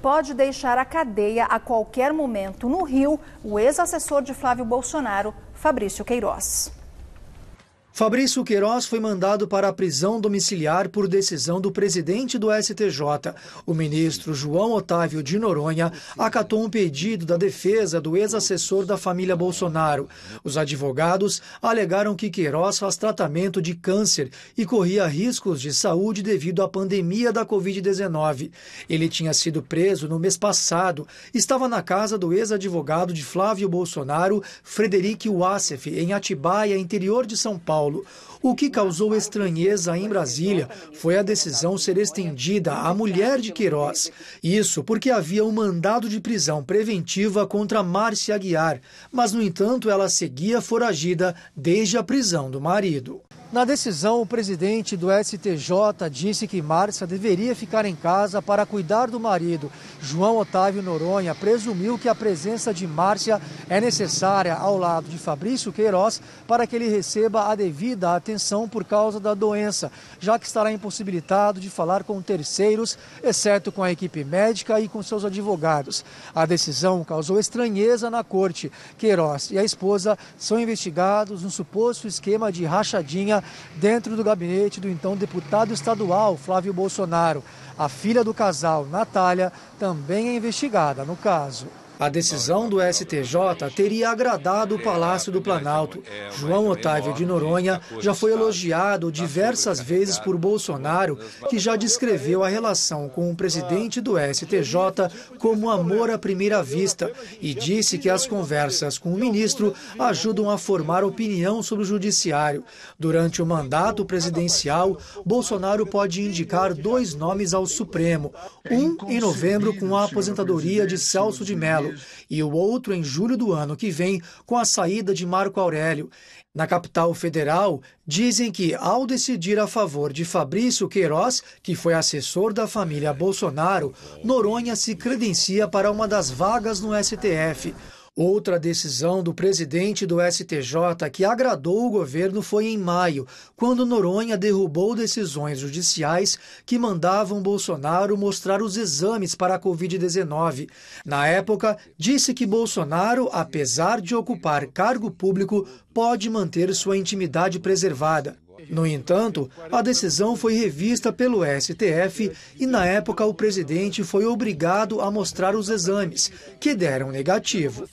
pode deixar a cadeia a qualquer momento. No Rio, o ex-assessor de Flávio Bolsonaro, Fabrício Queiroz. Fabrício Queiroz foi mandado para a prisão domiciliar por decisão do presidente do STJ. O ministro João Otávio de Noronha acatou um pedido da defesa do ex-assessor da família Bolsonaro. Os advogados alegaram que Queiroz faz tratamento de câncer e corria riscos de saúde devido à pandemia da Covid-19. Ele tinha sido preso no mês passado. Estava na casa do ex-advogado de Flávio Bolsonaro, Frederico Wassef, em Atibaia, interior de São Paulo. Paulo. O que causou estranheza em Brasília foi a decisão ser estendida à mulher de Queiroz. Isso porque havia um mandado de prisão preventiva contra Márcia Aguiar, mas, no entanto, ela seguia foragida desde a prisão do marido. Na decisão, o presidente do STJ disse que Márcia deveria ficar em casa para cuidar do marido. João Otávio Noronha presumiu que a presença de Márcia é necessária ao lado de Fabrício Queiroz para que ele receba a devida atenção por causa da doença, já que estará impossibilitado de falar com terceiros, exceto com a equipe médica e com seus advogados. A decisão causou estranheza na corte. Queiroz e a esposa são investigados no suposto esquema de rachadinha dentro do gabinete do então deputado estadual Flávio Bolsonaro. A filha do casal, Natália, também é investigada no caso. A decisão do STJ teria agradado o Palácio do Planalto. João Otávio de Noronha já foi elogiado diversas vezes por Bolsonaro, que já descreveu a relação com o presidente do STJ como amor à primeira vista e disse que as conversas com o ministro ajudam a formar opinião sobre o judiciário. Durante o mandato presidencial, Bolsonaro pode indicar dois nomes ao Supremo, um em novembro com a aposentadoria de Celso de Mello e o outro em julho do ano que vem, com a saída de Marco Aurélio. Na capital federal, dizem que, ao decidir a favor de Fabrício Queiroz, que foi assessor da família Bolsonaro, Noronha se credencia para uma das vagas no STF. Outra decisão do presidente do STJ que agradou o governo foi em maio, quando Noronha derrubou decisões judiciais que mandavam Bolsonaro mostrar os exames para a Covid-19. Na época, disse que Bolsonaro, apesar de ocupar cargo público, pode manter sua intimidade preservada. No entanto, a decisão foi revista pelo STF e, na época, o presidente foi obrigado a mostrar os exames, que deram negativo.